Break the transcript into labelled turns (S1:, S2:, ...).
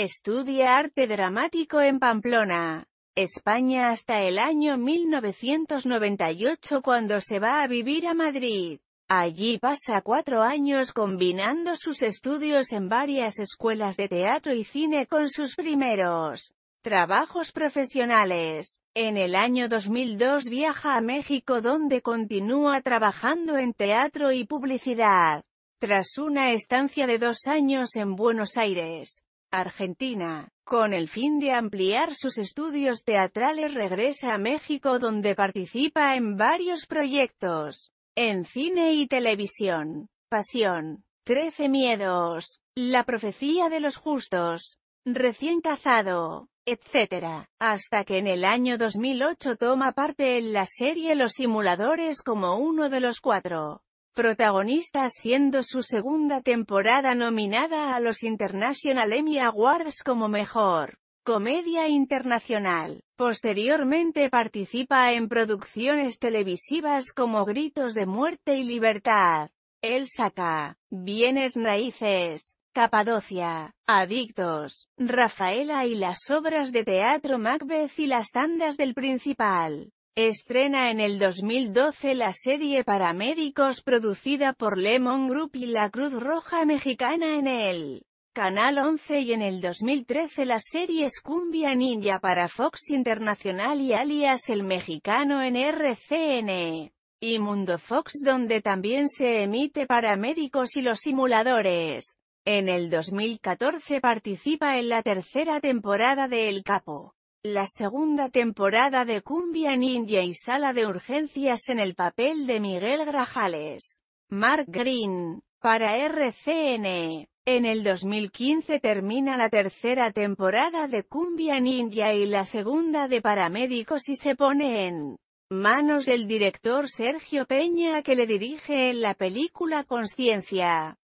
S1: Estudia arte dramático en Pamplona, España hasta el año 1998 cuando se va a vivir a Madrid. Allí pasa cuatro años combinando sus estudios en varias escuelas de teatro y cine con sus primeros trabajos profesionales. En el año 2002 viaja a México donde continúa trabajando en teatro y publicidad. Tras una estancia de dos años en Buenos Aires, Argentina. Con el fin de ampliar sus estudios teatrales regresa a México donde participa en varios proyectos, en cine y televisión. Pasión. Trece miedos. La profecía de los justos. Recién cazado. etc. Hasta que en el año 2008 toma parte en la serie Los Simuladores como uno de los cuatro protagonista siendo su segunda temporada nominada a los International Emmy Awards como Mejor Comedia Internacional. Posteriormente participa en producciones televisivas como Gritos de Muerte y Libertad, El Saca, Bienes Raíces, Capadocia, Adictos, Rafaela y las obras de teatro Macbeth y las tandas del principal. Estrena en el 2012 la serie Paramédicos producida por Lemon Group y la Cruz Roja Mexicana en el Canal 11 y en el 2013 la serie Scumbia Ninja para Fox Internacional y alias El Mexicano en RCN y Mundo Fox donde también se emite Paramédicos y los simuladores. En el 2014 participa en la tercera temporada de El Capo. La segunda temporada de Cumbia India y Sala de Urgencias en el papel de Miguel Grajales. Mark Green, para RCN. En el 2015 termina la tercera temporada de Cumbia India y la segunda de Paramédicos y se pone en manos del director Sergio Peña que le dirige en la película Conciencia.